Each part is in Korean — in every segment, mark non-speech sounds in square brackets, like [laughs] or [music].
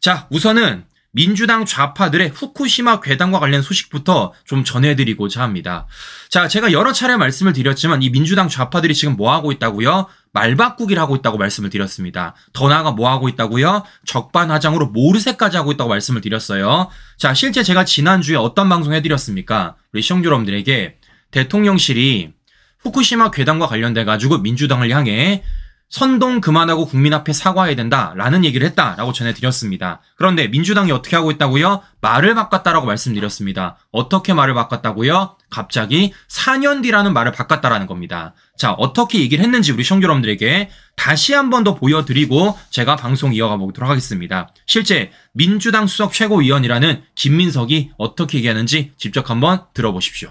자, 우선은 민주당 좌파들의 후쿠시마 괴담과 관련 소식부터 좀 전해드리고자 합니다. 자, 제가 여러 차례 말씀을 드렸지만 이 민주당 좌파들이 지금 뭐 하고 있다고요? 말바꾸기를 하고 있다고 말씀을 드렸습니다. 더 나아가 뭐 하고 있다고요? 적반하장으로 모르쇠까지 하고 있다고 말씀을 드렸어요. 자, 실제 제가 지난주에 어떤 방송 해드렸습니까? 우리 시청자 여러분들에게 대통령실이 후쿠시마 괴담과 관련돼가지고 민주당을 향해 선동 그만하고 국민 앞에 사과해야 된다라는 얘기를 했다라고 전해드렸습니다. 그런데 민주당이 어떻게 하고 있다고요? 말을 바꿨다라고 말씀드렸습니다. 어떻게 말을 바꿨다고요? 갑자기 4년 뒤라는 말을 바꿨다라는 겁니다. 자, 어떻게 얘기를 했는지 우리 청교 여러분들에게 다시 한 번 더 보여드리고 제가 방송 이어가 보도록 하겠습니다. 실제 민주당 수석 최고위원이라는 김민석이 어떻게 얘기하는지 직접 한번 들어보십시오.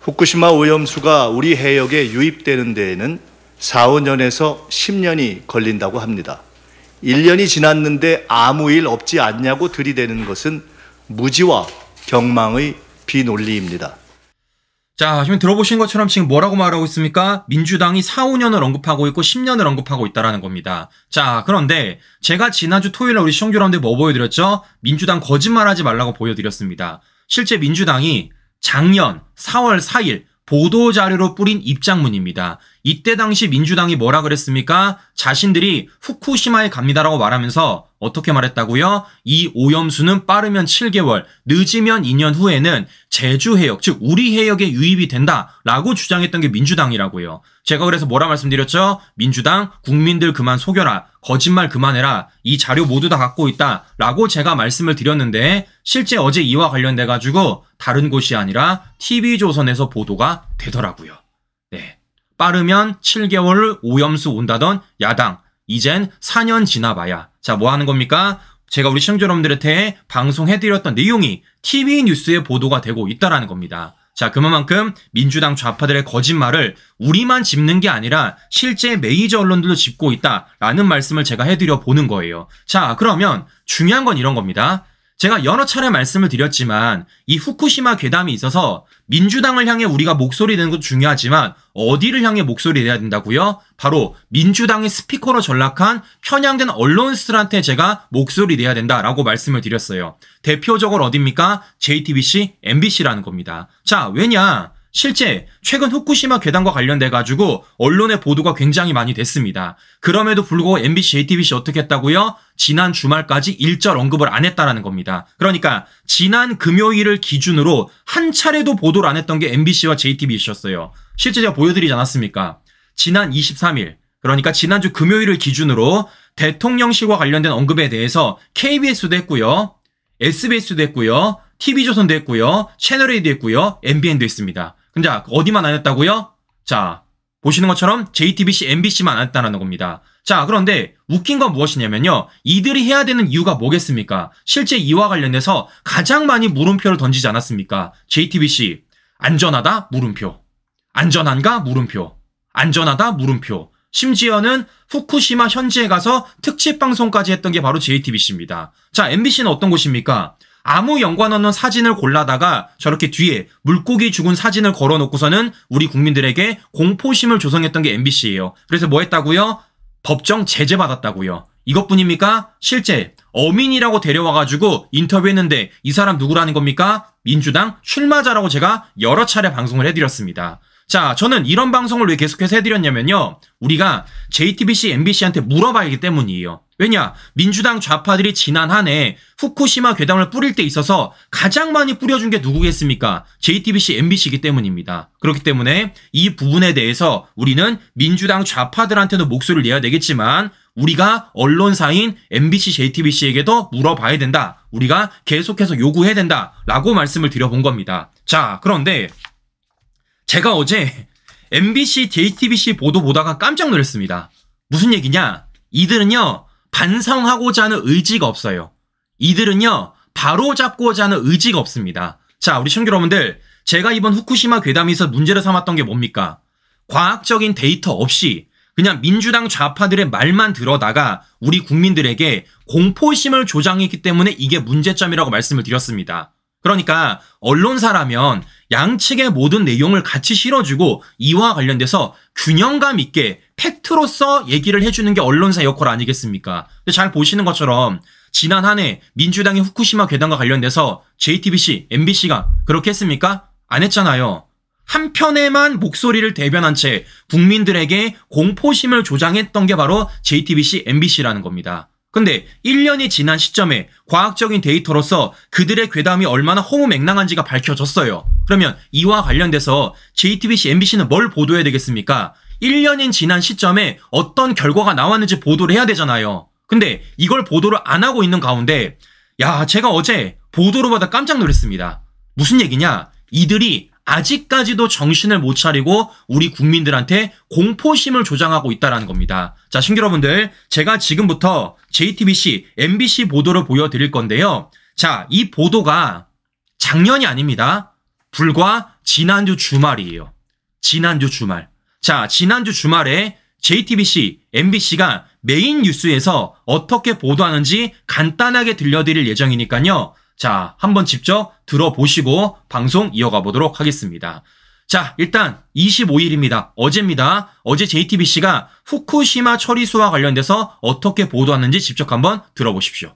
후쿠시마 오염수가 우리 해역에 유입되는 데에는 4, 5년에서 10년이 걸린다고 합니다. 1년이 지났는데 아무 일 없지 않냐고 들이대는 것은 무지와 경망의 비논리입니다. 자, 지금 들어보신 것처럼 지금 뭐라고 말하고 있습니까? 민주당이 4, 5년을 언급하고 있고 10년을 언급하고 있다라는 겁니다. 자, 그런데 제가 지난주 토요일에 우리 시청자 여러분들 뭐 보여드렸죠? 민주당 거짓말하지 말라고 보여드렸습니다. 실제 민주당이 작년 4월 4일 보도 자료로 뿌린 입장문입니다. 이때 당시 민주당이 뭐라 그랬습니까? 자신들이 후쿠시마에 갑니다라고 말하면서 어떻게 말했다고요? 이 오염수는 빠르면 7개월, 늦으면 2년 후에는 제주 해역, 즉 우리 해역에 유입이 된다라고 주장했던 게 민주당이라고요. 제가 그래서 뭐라 말씀드렸죠? 민주당 국민들 그만 속여라. 거짓말 그만해라. 이 자료 모두 다 갖고 있다. 라고 제가 말씀을 드렸는데 실제 어제 이와 관련돼 가지고 다른 곳이 아니라 TV조선에서 보도가 되더라고요. 네. 빠르면 7개월 오염수 온다던 야당. 이젠 4년 지나봐야. 자, 뭐 하는 겁니까? 제가 우리 시청자 여러분들한테 방송해드렸던 내용이 TV 뉴스에 보도가 되고 있다라는 겁니다. 자, 그만큼 민주당 좌파들의 거짓말을 우리만 짚는 게 아니라 실제 메이저 언론들도 짚고 있다라는 말씀을 제가 해드려 보는 거예요. 자, 그러면 중요한 건 이런 겁니다. 제가 여러 차례 말씀을 드렸지만 이 후쿠시마 괴담이 있어서 민주당을 향해 우리가 목소리 내는 것도 중요하지만 어디를 향해 목소리 내야 된다고요? 바로 민주당의 스피커로 전락한 편향된 언론스들한테 제가 목소리 내야 된다라고 말씀을 드렸어요. 대표적으로 어딥니까? JTBC, MBC라는 겁니다. 자, 왜냐? 실제 최근 후쿠시마 괴담과 관련돼 가지고 언론의 보도가 굉장히 많이 됐습니다. 그럼에도 불구하고 MBC, JTBC 어떻게 했다고요? 지난 주말까지 일절 언급을 안 했다라는 겁니다. 그러니까 지난 금요일을 기준으로 한 차례도 보도를 안 했던 게 MBC와 JTBC였어요. 실제 제가 보여드리지 않았습니까? 지난 23일 그러니까 지난주 금요일을 기준으로 대통령실과 관련된 언급에 대해서 KBS도 했고요. SBS도 했고요. TV조선도 했고요. 채널A도 했고요. MBN도 했습니다. 근데 어디만 안 했다고요? 자, 보시는 것처럼 JTBC, MBC만 안 했다는 겁니다. 자, 그런데 웃긴 건 무엇이냐면요. 이들이 해야 되는 이유가 뭐겠습니까? 실제 이와 관련해서 가장 많이 물음표를 던지지 않았습니까? JTBC, 안전하다? 물음표. 안전한가? 물음표. 안전하다? 물음표. 심지어는 후쿠시마 현지에 가서 특집 방송까지 했던 게 바로 JTBC입니다. 자, MBC는 어떤 곳입니까? 아무 연관 없는 사진을 골라다가 저렇게 뒤에 물고기 죽은 사진을 걸어놓고서는 우리 국민들에게 공포심을 조성했던 게 MBC예요. 그래서 뭐 했다고요? 법정 제재 받았다고요. 이것뿐입니까? 실제 어민이라고 데려와가지고 인터뷰했는데 이 사람 누구라는 겁니까? 민주당 출마자라고 제가 여러 차례 방송을 해드렸습니다. 자, 저는 이런 방송을 왜 계속해서 해드렸냐면요. 우리가 JTBC, MBC한테 물어봐야 하기 때문이에요. 왜냐? 민주당 좌파들이 지난 한 해 후쿠시마 괴담을 뿌릴 때 있어서 가장 많이 뿌려준 게 누구겠습니까? JTBC, MBC이기 때문입니다. 그렇기 때문에 이 부분에 대해서 우리는 민주당 좌파들한테도 목소리를 내야 되겠지만 우리가 언론사인 MBC, JTBC에게도 물어봐야 된다. 우리가 계속해서 요구해야 된다. 라고 말씀을 드려본 겁니다. 자, 그런데 제가 어제 MBC, JTBC 보도 보다가 깜짝 놀랐습니다. 무슨 얘기냐? 이들은요, 반성하고자 하는 의지가 없어요. 이들은요, 바로 잡고자 하는 의지가 없습니다. 자, 우리 청교 여러분들, 제가 이번 후쿠시마 괴담에서 문제를 삼았던 게 뭡니까? 과학적인 데이터 없이 그냥 민주당 좌파들의 말만 들어다가 우리 국민들에게 공포심을 조장했기 때문에 이게 문제점이라고 말씀을 드렸습니다. 그러니까 언론사라면 양측의 모든 내용을 같이 실어주고 이와 관련돼서 균형감 있게 팩트로서 얘기를 해주는 게 언론사 역할 아니겠습니까? 잘 보시는 것처럼 지난 한 해 민주당의 후쿠시마 괴담과 관련돼서 JTBC, MBC가 그렇게 했습니까? 안 했잖아요. 한편에만 목소리를 대변한 채 국민들에게 공포심을 조장했던 게 바로 JTBC, MBC라는 겁니다. 근데 1년이 지난 시점에 과학적인 데이터로서 그들의 괴담이 얼마나 허무맹랑한지가 밝혀졌어요. 그러면 이와 관련돼서 JTBC, MBC는 뭘 보도해야 되겠습니까? 1년인 지난 시점에 어떤 결과가 나왔는지 보도를 해야 되잖아요. 근데 이걸 보도를 안 하고 있는 가운데 야, 제가 어제 보도로 받아 깜짝 놀랐습니다. 무슨 얘기냐? 이들이 아직까지도 정신을 못 차리고 우리 국민들한테 공포심을 조장하고 있다라는 겁니다. 자, 신규 여러분들, 제가 지금부터 JTBC, MBC 보도를 보여드릴 건데요. 자, 이 보도가 작년이 아닙니다. 불과 지난주 주말이에요. 지난주 주말. 자, 지난주 주말에 JTBC, MBC가 메인 뉴스에서 어떻게 보도하는지 간단하게 들려드릴 예정이니까요. 자, 한번 직접 들어보시고 방송 이어가 보도록 하겠습니다. 자, 일단 25일입니다. 어제입니다. 어제 JTBC가 후쿠시마 처리수와 관련돼서 어떻게 보도하는지 직접 한번 들어보십시오.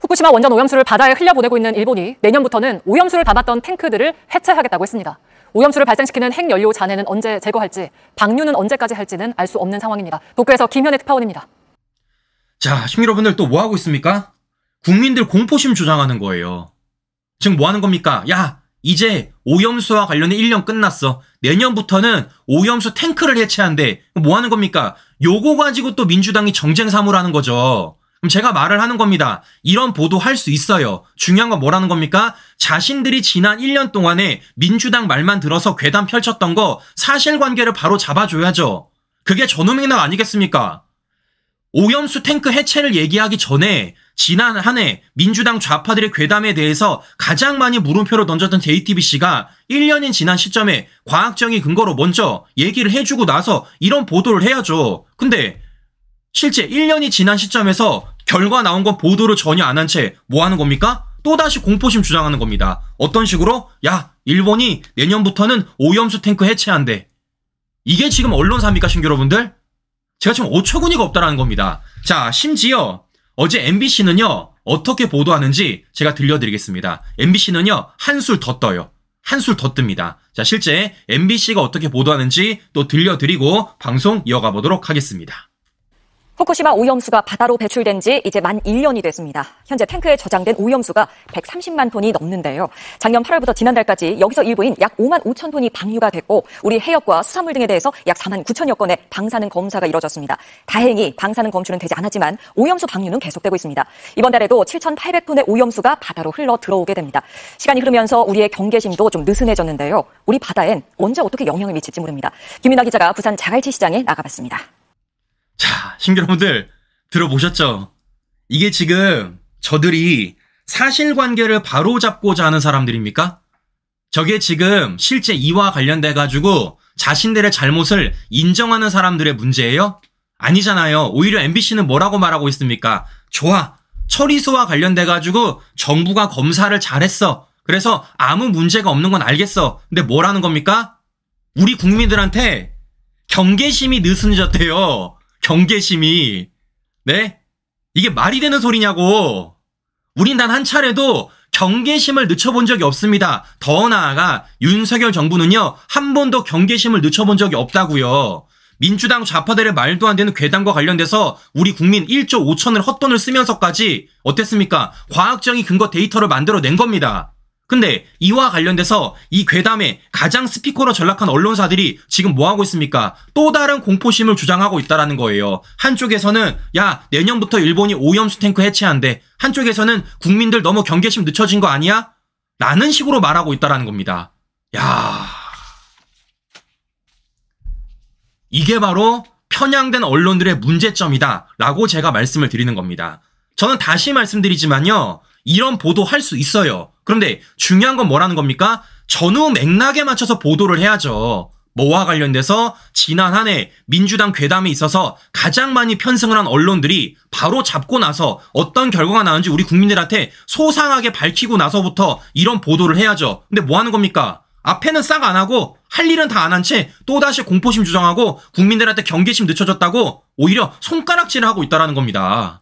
후쿠시마 원전 오염수를 바다에 흘려보내고 있는 일본이 내년부터는 오염수를 담았던 탱크들을 해체하겠다고 했습니다. 오염수를 발생시키는 핵연료 잔해는 언제 제거할지, 방류는 언제까지 할지는 알 수 없는 상황입니다. 도쿄에서 김현의 특파원입니다. 자, 시민 여러분들 또 뭐 하고 있습니까? 국민들 공포심 조장하는 거예요. 지금 뭐 하는 겁니까? 야, 이제 오염수와 관련된 1년 끝났어. 내년부터는 오염수 탱크를 해체한대. 뭐 하는 겁니까? 요거 가지고 또 민주당이 정쟁 사무라는 거죠. 그럼 제가 말을 하는 겁니다. 이런 보도 할 수 있어요. 중요한 건 뭐라는 겁니까? 자신들이 지난 1년 동안에 민주당 말만 들어서 괴담 펼쳤던 거 사실관계를 바로 잡아줘야죠. 그게 전우민당 아니겠습니까? 오염수 탱크 해체를 얘기하기 전에 지난 한 해 민주당 좌파들의 괴담에 대해서 가장 많이 물음표를 던졌던 JTBC가 1년인 지난 시점에 과학적인 근거로 먼저 얘기를 해주고 나서 이런 보도를 해야죠. 근데 실제 1년이 지난 시점에서 결과 나온 건 보도를 전혀 안 한 채 뭐 하는 겁니까? 또다시 공포심 주장하는 겁니다. 어떤 식으로? 야, 일본이 내년부터는 오염수 탱크 해체한대. 이게 지금 언론사입니까, 신규 여러분들? 제가 지금 어처구니가 없다라는 겁니다. 자, 심지어 어제 MBC는요, 어떻게 보도하는지 제가 들려드리겠습니다. MBC는요, 한술 더 떠요. 한술 더 뜹니다. 자, 실제 MBC가 어떻게 보도하는지 또 들려드리고 방송 이어가 보도록 하겠습니다. 후쿠시마 오염수가 바다로 배출된 지 이제 만 1년이 됐습니다. 현재 탱크에 저장된 오염수가 130만 톤이 넘는데요. 작년 8월부터 지난달까지 여기서 일부인 약 5만 5천 톤이 방류가 됐고 우리 해역과 수산물 등에 대해서 약 4만 9천여 건의 방사능 검사가 이뤄졌습니다. 다행히 방사능 검출은 되지 않았지만 오염수 방류는 계속되고 있습니다. 이번 달에도 7,800톤의 오염수가 바다로 흘러 들어오게 됩니다. 시간이 흐르면서 우리의 경계심도 좀 느슨해졌는데요. 우리 바다엔 언제 어떻게 영향을 미칠지 모릅니다. 김윤아 기자가 부산 자갈치 시장에 나가봤습니다. 자, 신규여러분들 들어보셨죠? 이게 지금 저들이 사실관계를 바로잡고자 하는 사람들입니까? 저게 지금 실제 이와 관련돼 가지고 자신들의 잘못을 인정하는 사람들의 문제예요? 아니잖아요. 오히려 MBC는 뭐라고 말하고 있습니까? 좋아. 처리소와 관련돼 가지고 정부가 검사를 잘했어. 그래서 아무 문제가 없는 건 알겠어. 근데 뭐라는 겁니까? 우리 국민들한테 경계심이 느슨해졌대요. 경계심이 네 이게 말이 되는 소리냐고 우린 단 한 차례도 경계심을 늦춰본 적이 없습니다. 더 나아가 윤석열 정부는요 한 번도 경계심을 늦춰본 적이 없다고요. 민주당 좌파들의 말도 안 되는 괴담과 관련돼서 우리 국민 1조 5천을 헛돈을 쓰면서까지 어땠습니까? 과학적인 근거 데이터를 만들어낸 겁니다. 근데 이와 관련돼서 이 괴담에 가장 스피커로 전락한 언론사들이 지금 뭐하고 있습니까? 또 다른 공포심을 주장하고 있다라는 거예요. 한쪽에서는 야 내년부터 일본이 오염수 탱크 해체한대. 한쪽에서는 국민들 너무 경계심 늦춰진 거 아니야? 라는 식으로 말하고 있다라는 겁니다. 야 이게 바로 편향된 언론들의 문제점이다 라고 제가 말씀을 드리는 겁니다. 저는 다시 말씀드리지만요. 이런 보도 할 수 있어요. 그런데 중요한 건 뭐라는 겁니까? 전후 맥락에 맞춰서 보도를 해야죠. 뭐와 관련돼서 지난 한해 민주당 괴담에 있어서 가장 많이 편승을 한 언론들이 바로 잡고 나서 어떤 결과가 나는지 우리 국민들한테 소상하게 밝히고 나서부터 이런 보도를 해야죠. 근데 뭐 하는 겁니까? 앞에는 싹 안 하고 할 일은 다 안 한 채 또다시 공포심 주장하고 국민들한테 경계심 늦춰졌다고 오히려 손가락질을 하고 있다라는 겁니다.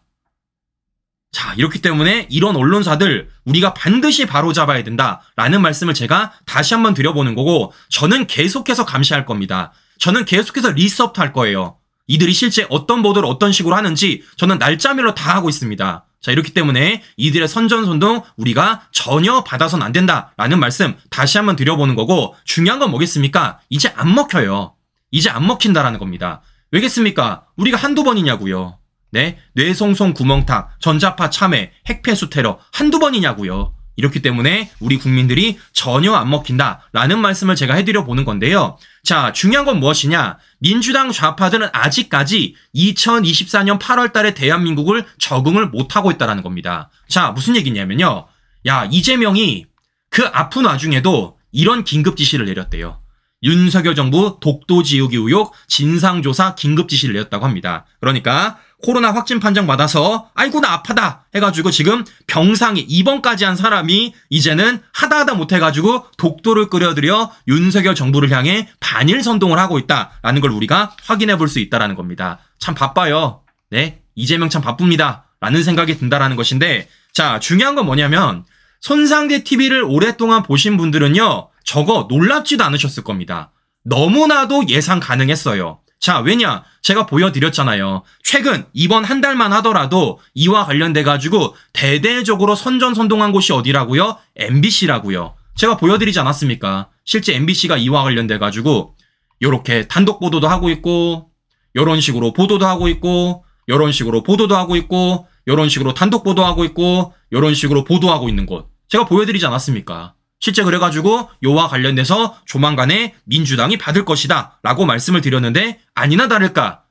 자, 이렇기 때문에 이런 언론사들 우리가 반드시 바로잡아야 된다라는 말씀을 제가 다시 한번 드려보는 거고 저는 계속해서 감시할 겁니다. 저는 계속해서 리서프트 할 거예요. 이들이 실제 어떤 보도를 어떤 식으로 하는지 저는 날짜별로 다 하고 있습니다. 자, 이렇기 때문에 이들의 선전선동 우리가 전혀 받아선 안 된다라는 말씀 다시 한번 드려보는 거고 중요한 건 뭐겠습니까? 이제 안 먹혀요. 이제 안 먹힌다라는 겁니다. 왜겠습니까? 우리가 한두 번이냐고요. 네, 뇌송송 구멍탁 전자파 참회, 핵폐수 테러 한두 번이냐고요. 이렇기 때문에 우리 국민들이 전혀 안 먹힌다라는 말씀을 제가 해드려 보는 건데요. 자, 중요한 건 무엇이냐? 민주당 좌파들은 아직까지 2024년 8월 달에 대한민국을 적응을 못하고 있다는 겁니다. 자, 무슨 얘기냐면요. 야, 이재명이 그 아픈 와중에도 이런 긴급 지시를 내렸대요. 윤석열 정부 독도 지우기 의혹 진상조사 긴급 지시를 내렸다고 합니다. 그러니까 코로나 확진 판정 받아서 아이고 나 아파다 해가지고 지금 병상에 입원까지 한 사람이 이제는 하다하다 못해가지고 독도를 끌어들여 윤석열 정부를 향해 반일 선동을 하고 있다라는 걸 우리가 확인해 볼 수 있다라는 겁니다. 참 바빠요. 네 이재명 참 바쁩니다. 라는 생각이 든다라는 것인데 자 중요한 건 뭐냐면 손상대 TV를 오랫동안 보신 분들은요 저거 놀랍지도 않으셨을 겁니다. 너무나도 예상 가능했어요. 자, 왜냐? 제가 보여드렸잖아요. 최근 이번 한 달만 하더라도 이와 관련돼가지고 대대적으로 선전선동한 곳이 어디라고요? MBC라고요. 제가 보여드리지 않았습니까? 실제 MBC가 이와 관련돼가지고 이렇게 단독 보도도 하고 있고 요런 식으로 보도도 하고 있고 요런 식으로 보도도 하고 있고 요런 식으로 단독 보도하고 있고 요런 식으로 보도하고 있는 곳. 제가 보여드리지 않았습니까? 실제 그래가지고 요와 관련돼서 조만간에 민주당이 받을 것이다 라고 말씀을 드렸는데 아니나 다를까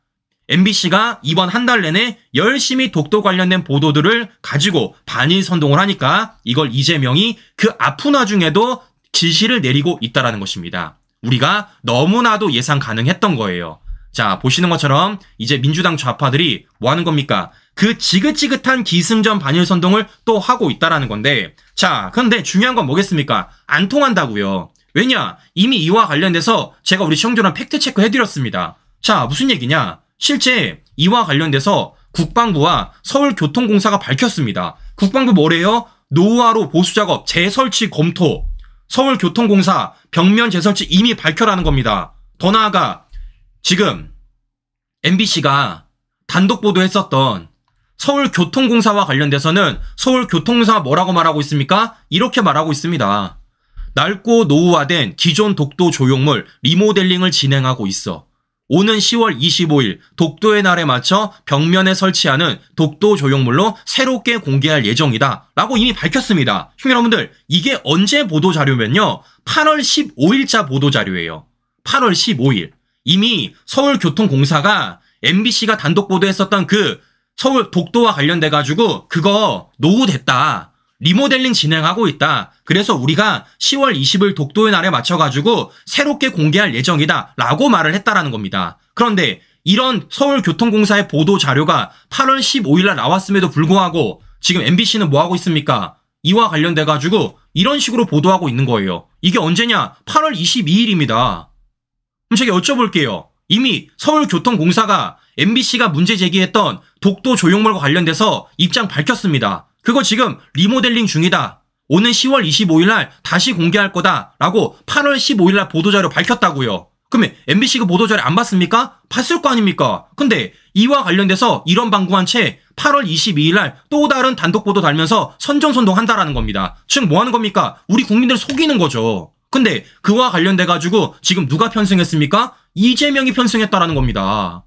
MBC가 이번 한 달 내내 열심히 독도 관련된 보도들을 가지고 반일 선동을 하니까 이걸 이재명이 그 아픈 와중에도 지시를 내리고 있다라는 것입니다. 우리가 너무나도 예상 가능했던 거예요. 자, 보시는 것처럼 이제 민주당 좌파들이 뭐 하는 겁니까? 그 지긋지긋한 기승전 반일 선동을 또 하고 있다라는 건데 자, 그런데 중요한 건 뭐겠습니까? 안 통한다고요. 왜냐? 이미 이와 관련돼서 제가 우리 시청자랑 팩트 체크 해드렸습니다. 자, 무슨 얘기냐? 실제 이와 관련돼서 국방부와 서울교통공사가 밝혔습니다. 국방부 뭐래요? 노후화로 보수작업 재설치 검토. 서울교통공사 벽면 재설치 이미 밝혀라는 겁니다. 더 나아가 지금 MBC가 단독 보도했었던 서울교통공사와 관련돼서는 서울교통공사가 뭐라고 말하고 있습니까? 이렇게 말하고 있습니다. 낡고 노후화된 기존 독도 조형물 리모델링을 진행하고 있어. 오는 10월 25일 독도의 날에 맞춰 벽면에 설치하는 독도 조형물로 새롭게 공개할 예정이다. 라고 이미 밝혔습니다. 형 여러분들, 이게 언제 보도자료면요. 8월 15일자 보도자료예요. 8월 15일. 이미 서울교통공사가 MBC가 단독 보도했었던 그 서울 독도와 관련돼 가지고 그거 노후됐다. 리모델링 진행하고 있다. 그래서 우리가 10월 20일 독도의 날에 맞춰 가지고 새롭게 공개할 예정이다라고 말을 했다라는 겁니다. 그런데 이런 서울교통공사의 보도 자료가 8월 15일 날 나왔음에도 불구하고 지금 MBC는 뭐 하고 있습니까? 이와 관련돼 가지고 이런 식으로 보도하고 있는 거예요. 이게 언제냐? 8월 22일입니다. 그럼 음 제가 여쭤볼게요. 이미 서울교통공사가 MBC가 문제 제기했던 독도 조형물과 관련돼서 입장 밝혔습니다. 그거 지금 리모델링 중이다. 오는 10월 25일 날 다시 공개할 거다라고 8월 15일 날 보도자료 밝혔다고요. 그러면 MBC 그 보도자료 안 봤습니까? 봤을 거 아닙니까? 근데 이와 관련돼서 이런 방구한 채 8월 22일 날 또 다른 단독 보도 달면서 선정선동한다라는 겁니다. 즉뭐 하는 겁니까? 우리 국민들 속이는 거죠. 근데 그와 관련돼 가지고 지금 누가 편승했습니까? 이재명이 편승했다라는 겁니다.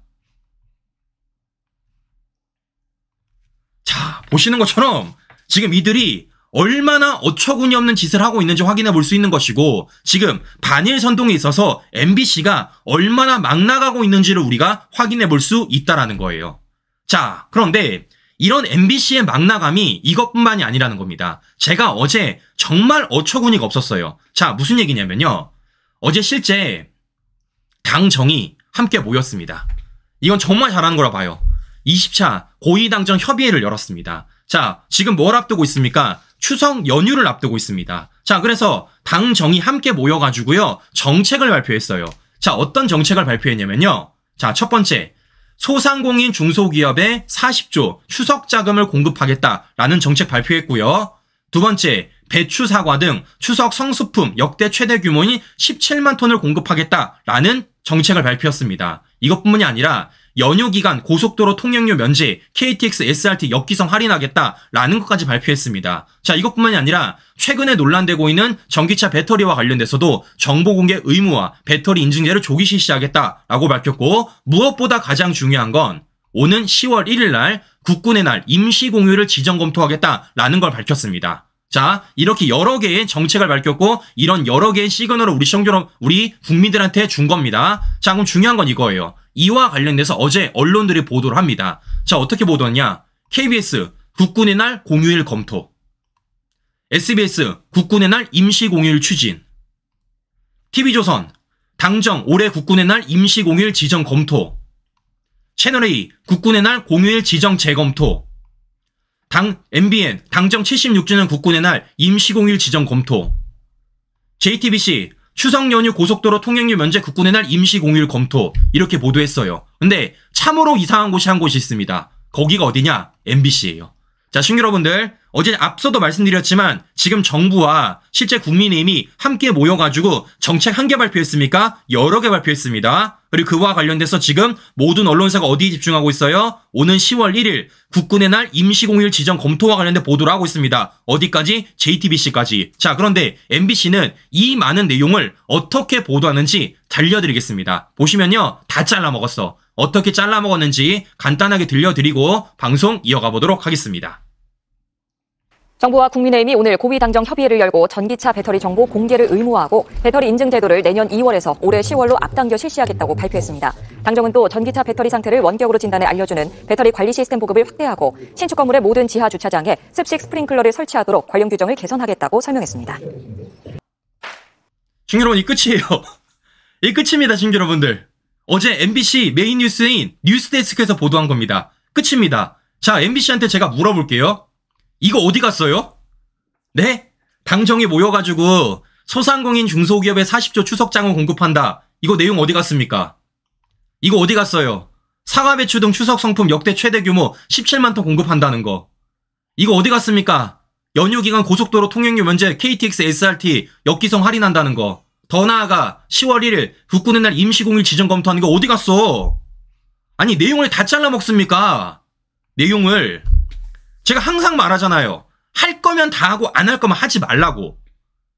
자, 보시는 것처럼 지금 이들이 얼마나 어처구니 없는 짓을 하고 있는지 확인해 볼 수 있는 것이고 지금 반일 선동에 있어서 MBC가 얼마나 막 나가고 있는지를 우리가 확인해 볼 수 있다라는 거예요. 자, 그런데 이런 MBC의 막 나감이 이것뿐만이 아니라는 겁니다. 제가 어제 정말 어처구니가 없었어요. 자, 무슨 얘기냐면요. 어제 실제 당정이 함께 모였습니다. 이건 정말 잘하는 거라 봐요. 20차 고위당정 협의회를 열었습니다. 자, 지금 뭘 앞두고 있습니까? 추석 연휴를 앞두고 있습니다. 자, 그래서 당정이 함께 모여가지고요. 정책을 발표했어요. 자, 어떤 정책을 발표했냐면요. 자, 첫 번째, 소상공인 중소기업에 40조 추석 자금을 공급하겠다라는 정책 발표했고요. 두 번째, 배추, 사과 등 추석 성수품 역대 최대 규모인 17만 톤을 공급하겠다라는 정책을 발표했습니다. 이것뿐만이 아니라 연휴 기간 고속도로 통행료 면제, KTX SRT 역기성 할인하겠다라는 것까지 발표했습니다. 자, 이것뿐만이 아니라 최근에 논란되고 있는 전기차 배터리와 관련돼서도 정보 공개 의무와 배터리 인증제를 조기 실시하겠다라고 밝혔고 무엇보다 가장 중요한 건 오는 10월 1일 날 국군의 날 임시 공휴일을 지정 검토하겠다라는 걸 밝혔습니다. 자, 이렇게 여러 개의 정책을 밝혔고 이런 여러 개의 시그널을 우리 시청자 우리 국민들한테 준 겁니다. 자, 그럼 중요한 건 이거예요. 이와 관련돼서 어제 언론들이 보도를 합니다. 자, 어떻게 보도했냐? KBS 국군의 날 공휴일 검토. SBS 국군의 날 임시 공휴일 추진. TV조선 당정 올해 국군의 날 임시 공휴일 지정 검토. 채널A 국군의 날 공휴일 지정 재검토. 당 MBN 당정 76주년 국군의 날 임시공휴일 지정 검토 JTBC 추석 연휴 고속도로 통행료 면제 국군의 날 임시공휴일 검토 이렇게 보도했어요. 근데 참으로 이상한 곳이 한 곳이 있습니다. 거기가 어디냐? MBC예요. 자, 신규 여러분들, 어제 앞서도 말씀드렸지만 지금 정부와 실제 국민의힘이 함께 모여가지고 정책 한 개 발표했습니까? 여러 개 발표했습니다. 그리고 그와 관련돼서 지금 모든 언론사가 어디에 집중하고 있어요? 오는 10월 1일 국군의 날 임시공휴일 지정 검토와 관련된 보도를 하고 있습니다. 어디까지? JTBC까지. 자 그런데 MBC는 이 많은 내용을 어떻게 보도하는지 달려드리겠습니다. 보시면요. 다 잘라먹었어. 어떻게 잘라 먹었는지 간단하게 들려드리고 방송 이어가 보도록 하겠습니다. 정부와 국민의힘이 오늘 고위당정 협의회를 열고 전기차 배터리 정보 공개를 의무화하고 배터리 인증 제도를 내년 2월에서 올해 10월로 앞당겨 실시하겠다고 발표했습니다. 당정은 또 전기차 배터리 상태를 원격으로 진단해 알려주는 배터리 관리 시스템 보급을 확대하고 신축 건물의 모든 지하 주차장에 습식 스프링클러를 설치하도록 관련 규정을 개선하겠다고 설명했습니다. 중여로분이 끝이에요. [laughs] 이 끝입니다, 중 여러분들. 어제 MBC 메인 뉴스인 뉴스데스크에서 보도한 겁니다. 끝입니다. 자, MBC한테 제가 물어볼게요. 이거 어디 갔어요? 네? 당정이 모여가지고 소상공인 중소기업에 40조 추석장을 공급한다. 이거 내용 어디 갔습니까? 이거 어디 갔어요? 사과 배추 등 추석 성품 역대 최대 규모 17만 톤 공급한다는 거. 이거 어디 갔습니까? 연휴 기간 고속도로 통행료 면제 KTX SRT 역기성 할인한다는 거. 더 나아가 10월 1일 국군의 날임시공일 지정 검토하는 게 어디 갔어? 아니 내용을 다 잘라 먹습니까? 내용을 제가 항상 말하잖아요. 할 거면 다 하고 안 할 거면 하지 말라고.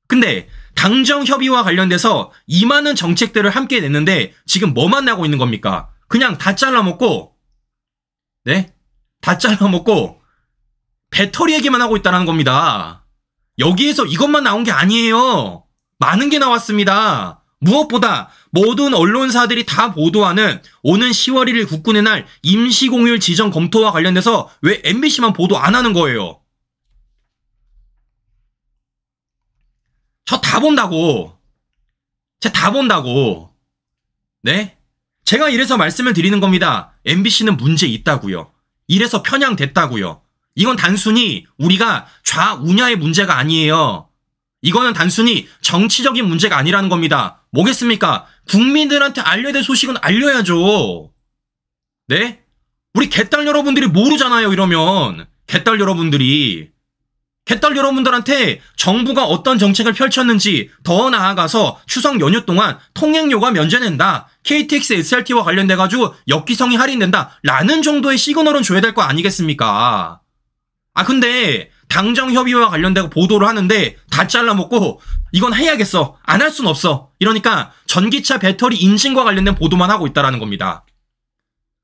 근데 당정 협의와 관련돼서 이만은 정책들을 함께 냈는데 지금 뭐만 나고 있는 겁니까? 그냥 다 잘라먹고 네? 다 잘라먹고 배터리 얘기만 하고 있다는 겁니다. 여기에서 이것만 나온 게 아니에요. 많은 게 나왔습니다. 무엇보다 모든 언론사들이 다 보도하는 오는 10월 1일 국군의 날 임시공휴일 지정 검토와 관련돼서 왜 MBC만 보도 안 하는 거예요? 저 다 본다고. 제다 본다고. 네? 제가 이래서 말씀을 드리는 겁니다. MBC는 문제 있다고요. 이래서 편향됐다고요. 이건 단순히 우리가 좌우냐의 문제가 아니에요. 이거는 단순히 정치적인 문제가 아니라는 겁니다. 뭐겠습니까? 국민들한테 알려야 될 소식은 알려야죠. 네? 우리 개딸 여러분들이 모르잖아요, 이러면. 개딸 여러분들이. 개딸 여러분들한테 정부가 어떤 정책을 펼쳤는지 더 나아가서 추석 연휴 동안 통행료가 면제된다. KTX SRT와 관련돼가지고 역기성이 할인된다. 라는 정도의 시그널은 줘야 될 거 아니겠습니까? 아, 근데 당정 협의와 관련되고 보도를 하는데 다 잘라먹고 이건 해야겠어. 안 할 순 없어. 이러니까 전기차 배터리 인증과 관련된 보도만 하고 있다라는 겁니다.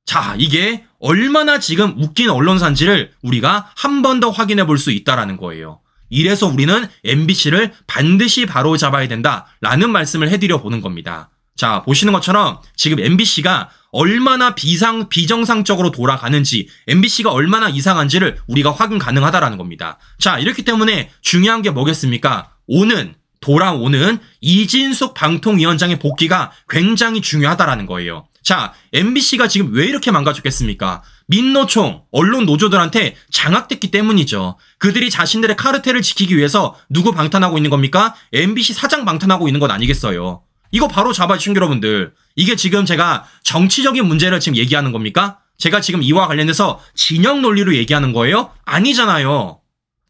자, 이게 얼마나 지금 웃긴 언론사인지를 우리가 한 번 더 확인해 볼 수 있다라는 거예요. 이래서 우리는 MBC를 반드시 바로 잡아야 된다라는 말씀을 해드려 보는 겁니다. 자, 보시는 것처럼 지금 MBC가 얼마나 비상 비정상적으로 돌아가는지 MBC가 얼마나 이상한지를 우리가 확인 가능하다라는 겁니다. 자, 이렇기 때문에 중요한 게 뭐겠습니까? 오는 돌아오는 이진숙 방통위원장의 복귀가 굉장히 중요하다라는 거예요. 자, MBC가 지금 왜 이렇게 망가졌겠습니까? 민노총, 언론 노조들한테 장악됐기 때문이죠. 그들이 자신들의 카르텔을 지키기 위해서 누구 방탄하고 있는 겁니까? MBC 사장 방탄하고 있는 건 아니겠어요. 이거 바로 잡아주신 여러분들. 이게 지금 제가 정치적인 문제를 지금 얘기하는 겁니까? 제가 지금 이와 관련해서 진영 논리로 얘기하는 거예요? 아니잖아요.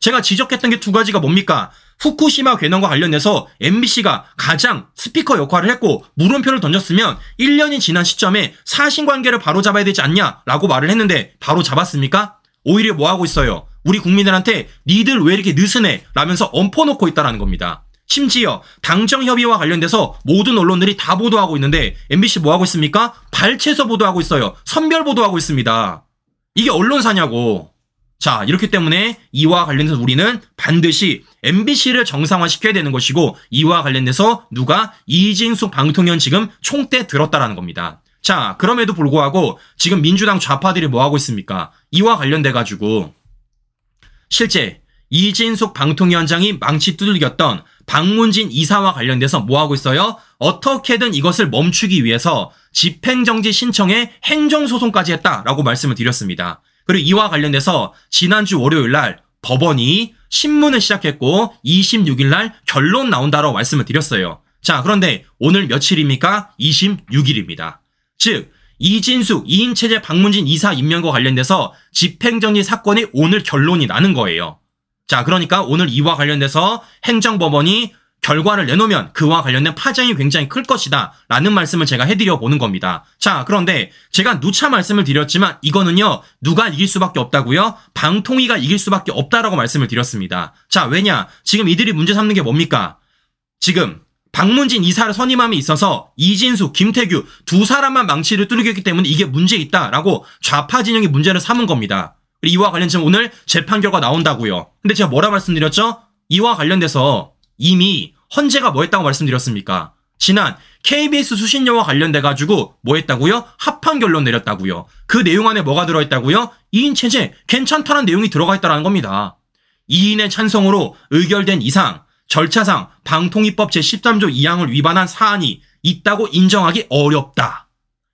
제가 지적했던 게 두 가지가 뭡니까? 후쿠시마 괴난과 관련해서 MBC가 가장 스피커 역할을 했고 물음표를 던졌으면 1년이 지난 시점에 사신관계를 바로잡아야 되지 않냐라고 말을 했는데 바로잡았습니까? 오히려 뭐하고 있어요? 우리 국민들한테 니들 왜 이렇게 느슨해? 라면서 엄포놓고 있다라는 겁니다. 심지어 당정 협의와 관련돼서 모든 언론들이 다 보도하고 있는데 MBC 뭐 하고 있습니까? 발췌해서 보도하고 있어요. 선별 보도하고 있습니다. 이게 언론사냐고. 자, 이렇기 때문에 이와 관련해서 우리는 반드시 MBC를 정상화시켜야 되는 것이고 이와 관련돼서 누가 이진숙 방통위원 지금 총대 들었다라는 겁니다. 자, 그럼에도 불구하고 지금 민주당 좌파들이 뭐 하고 있습니까? 이와 관련돼 가지고 실제 이진숙 방통위원장이 망치 두들겼던 방문진 이사와 관련돼서 뭐하고 있어요? 어떻게든 이것을 멈추기 위해서 집행정지 신청에 행정소송까지 했다라고 말씀을 드렸습니다. 그리고 이와 관련돼서 지난주 월요일 날 법원이 신문을 시작했고 26일 날 결론 나온다라고 말씀을 드렸어요. 자, 그런데 오늘 며칠입니까? 26일입니다. 즉, 이진숙, 이인체제 방문진 이사 임명과 관련돼서 집행정지 사건이 오늘 결론이 나는 거예요. 자, 그러니까 오늘 이와 관련돼서 행정법원이 결과를 내놓으면 그와 관련된 파장이 굉장히 클 것이다 라는 말씀을 제가 해드려 보는 겁니다. 자 그런데 제가 누차 말씀을 드렸지만 이거는요 누가 이길 수밖에 없다고요? 방통위가 이길 수밖에 없다라고 말씀을 드렸습니다. 자 왜냐 지금 이들이 문제 삼는 게 뭡니까? 지금 박문진 이사를 선임함에 있어서 이진수, 김태규 두 사람만 망치를 뚫겠기 때문에 이게 문제 있다라고 좌파 진영이 문제를 삼은 겁니다. 이와 관련해서 오늘 재판 결과 나온다고요. 근데 제가 뭐라 말씀드렸죠? 이와 관련돼서 이미 헌재가 뭐 했다고 말씀드렸습니까? 지난 KBS 수신료와 관련돼 가지고 뭐 했다고요? 합판 결론 내렸다고요. 그 내용 안에 뭐가 들어 있다고요? 2인 체제 괜찮다는 내용이 들어가 있다라는 겁니다. 2인의 찬성으로 의결된 이상 절차상 방통위법 제13조 2항을 위반한 사안이 있다고 인정하기 어렵다.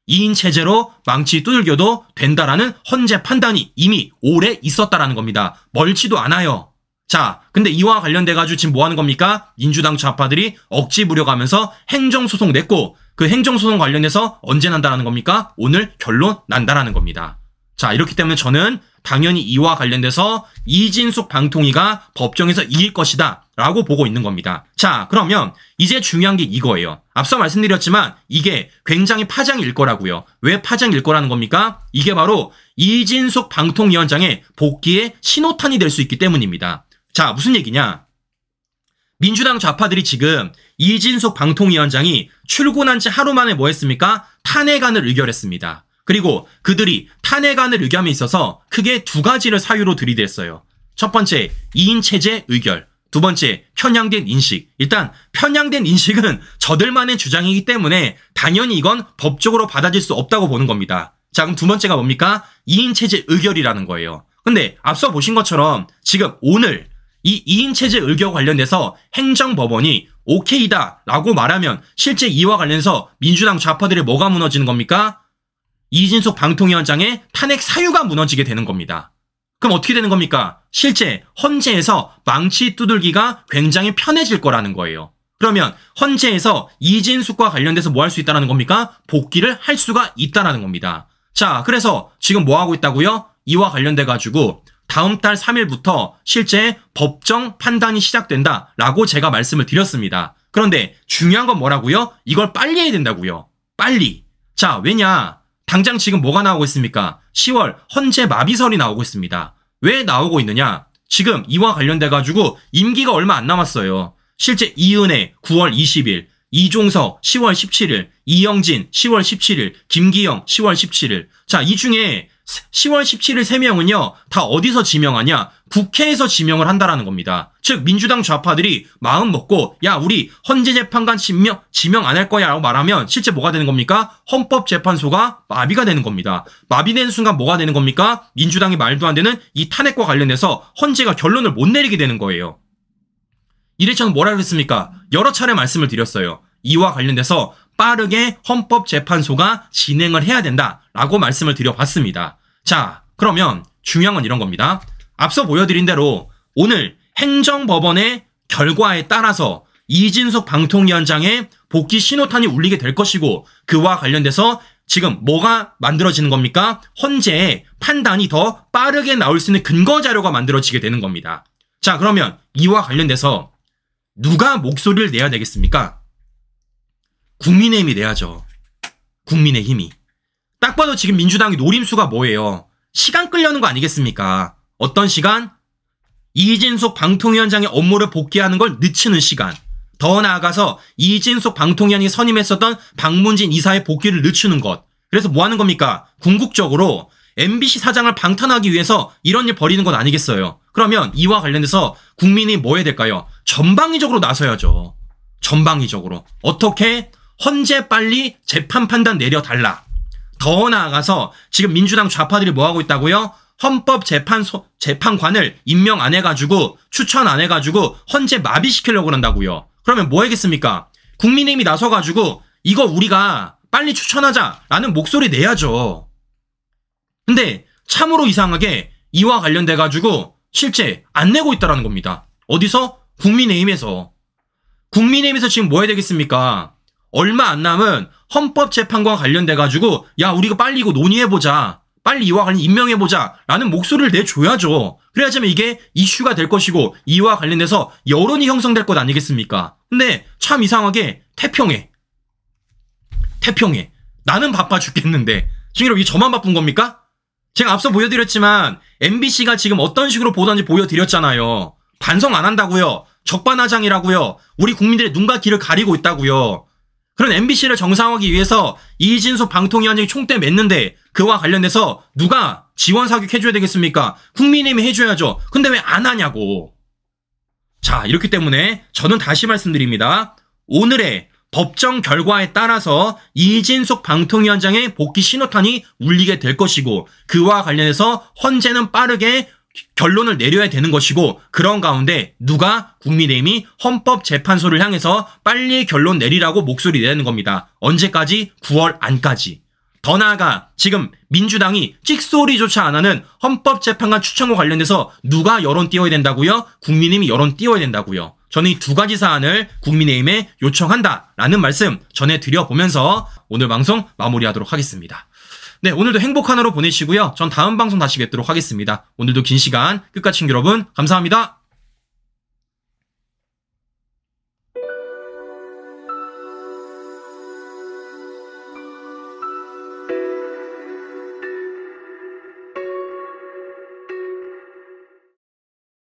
2인 체제로 망치 두들겨도 된다라는 헌재 판단이 이미 오래 있었다라는 겁니다. 멀지도 않아요. 자, 근데 이와 관련돼가지고 지금 뭐 하는 겁니까? 민주당 좌파들이 억지 부려가면서 행정소송 냈고 그 행정소송 관련해서 언제 난다라는 겁니까? 오늘 결론 난다라는 겁니다. 자, 이렇기 때문에 저는 당연히 이와 관련돼서 이진숙 방통위가 법정에서 이길 것이다 라고 보고 있는 겁니다. 자, 그러면 이제 중요한 게 이거예요. 앞서 말씀드렸지만 이게 굉장히 파장일 거라고요. 왜 파장일 거라는 겁니까? 이게 바로 이진숙 방통위원장의 복귀의 신호탄이 될 수 있기 때문입니다. 자, 무슨 얘기냐? 민주당 좌파들이 지금 이진숙 방통위원장이 출근한 지 하루 만에 뭐 했습니까? 탄핵안을 의결했습니다. 그리고 그들이 탄핵안을 의결에 있어서 크게 두 가지를 사유로 들이댔어요. 첫 번째, 2인 체제 의결. 두 번째, 편향된 인식. 일단 편향된 인식은 저들만의 주장이기 때문에 당연히 이건 법적으로 받아질 수 없다고 보는 겁니다. 자, 그럼 두 번째가 뭡니까? 2인 체제 의결이라는 거예요. 근데 앞서 보신 것처럼 지금 오늘 이 2인 체제 의결 관련돼서 행정법원이 오케이다 라고 말하면 실제 이와 관련해서 민주당 좌파들의 뭐가 무너지는 겁니까? 이진숙 방통위원장의 탄핵 사유가 무너지게 되는 겁니다. 그럼 어떻게 되는 겁니까? 실제 헌재에서 망치 두들기가 굉장히 편해질 거라는 거예요. 그러면 헌재에서 이진숙과 관련돼서 뭐 할 수 있다는 겁니까? 복귀를 할 수가 있다는 겁니다. 자, 그래서 지금 뭐 하고 있다고요? 이와 관련돼 가지고 다음 달 3일부터 실제 법정 판단이 시작된다라고 제가 말씀을 드렸습니다. 그런데 중요한 건 뭐라고요? 이걸 빨리 해야 된다고요. 빨리. 자, 왜냐? 당장 지금 뭐가 나오고 있습니까? 10월 헌재 마비설이 나오고 있습니다. 왜 나오고 있느냐? 지금 이와 관련돼 가지고 임기가 얼마 안 남았어요. 실제 이은혜 9월 20일, 이종석 10월 17일, 이영진 10월 17일, 김기영 10월 17일. 자, 이 중에 10월 17일 3명은요, 다 어디서 지명하냐? 국회에서 지명을 한다라는 겁니다. 즉 민주당 좌파들이 마음 먹고 야 우리 헌재 재판관 지명 지명 안 할 거야라고 말하면 실제 뭐가 되는 겁니까? 헌법재판소가 마비가 되는 겁니다. 마비되는 순간 뭐가 되는 겁니까? 민주당이 말도 안 되는 이 탄핵과 관련해서 헌재가 결론을 못 내리게 되는 거예요. 이래 저는 뭐라 그랬습니까? 여러 차례 말씀을 드렸어요. 이와 관련돼서 빠르게 헌법재판소가 진행을 해야 된다라고 말씀을 드려봤습니다. 자, 그러면 중요한 건 이런 겁니다. 앞서 보여드린 대로 오늘 행정법원의 결과에 따라서 이진숙 방통위원장의 복귀 신호탄이 울리게 될 것이고 그와 관련돼서 지금 뭐가 만들어지는 겁니까? 헌재의 판단이 더 빠르게 나올 수 있는 근거 자료가 만들어지게 되는 겁니다. 자, 그러면 이와 관련돼서 누가 목소리를 내야 되겠습니까? 국민의힘이 내야죠. 국민의힘이. 딱 봐도 지금 민주당이 노림수가 뭐예요? 시간 끌려는 거 아니겠습니까? 어떤 시간? 이진숙 방통위원장의 업무를 복귀하는 걸 늦추는 시간. 더 나아가서 이진숙 방통위원이 선임했었던 박문진 이사의 복귀를 늦추는 것. 그래서 뭐 하는 겁니까? 궁극적으로 MBC 사장을 방탄하기 위해서 이런 일 벌이는 건 아니겠어요. 그러면 이와 관련해서 국민이 뭐 해야 될까요? 전방위적으로 나서야죠. 전방위적으로. 어떻게 헌재 빨리 재판 판단 내려달라. 더 나아가서 지금 민주당 좌파들이 뭐 하고 있다고요? 헌법재판 재판관을 임명 안 해가지고 추천 안 해가지고 헌재 마비시키려고 그런다고요. 그러면 뭐 하겠습니까? 국민의힘이 나서가지고 이거 우리가 빨리 추천하자라는 목소리 내야죠. 근데 참으로 이상하게 이와 관련돼가지고 실제 안 내고 있다라는 겁니다. 어디서? 국민의힘에서. 국민의힘에서 지금 뭐 해야 되겠습니까? 얼마 안 남은 헌법재판과 관련돼가지고 야 우리가 빨리 이거 논의해보자 빨리 이와 관련 임명해보자 라는 목소리를 내줘야죠. 그래야지만 이게 이슈가 될 것이고 이와 관련해서 여론이 형성될 것 아니겠습니까? 근데 참 이상하게 태평해. 태평해. 나는 바빠 죽겠는데 지금 여러분 저만 바쁜 겁니까? 제가 앞서 보여드렸지만 MBC가 지금 어떤 식으로 보도하지 보여드렸잖아요. 반성 안 한다고요. 적반하장이라고요. 우리 국민들의 눈과 귀를 가리고 있다고요. 그런 MBC를 정상화하기 위해서 이진수 방통위원장이 총대 맸는데 그와 관련돼서 누가 지원 사격 해줘야 되겠습니까? 국민의힘이 해줘야죠. 근데 왜 안 하냐고. 자, 이렇기 때문에 저는 다시 말씀드립니다. 오늘의 법정 결과에 따라서 이진숙 방통위원장의 복귀 신호탄이 울리게 될 것이고 그와 관련해서 헌재는 빠르게 결론을 내려야 되는 것이고 그런 가운데 누가 국민의힘이 헌법재판소를 향해서 빨리 결론 내리라고 목소리 내는 겁니다. 언제까지? 9월 안까지. 더 나아가 지금 민주당이 찍소리조차 안 하는 헌법재판관 추천과 관련돼서 누가 여론 띄워야 된다고요? 국민의힘이 여론 띄워야 된다고요. 저는 이 두 가지 사안을 국민의힘에 요청한다라는 말씀 전해드려 보면서 오늘 방송 마무리하도록 하겠습니다. 네, 오늘도 행복한 하루 보내시고요. 전 다음 방송 다시 뵙도록 하겠습니다. 오늘도 긴 시간 끝까지 여러분 감사합니다.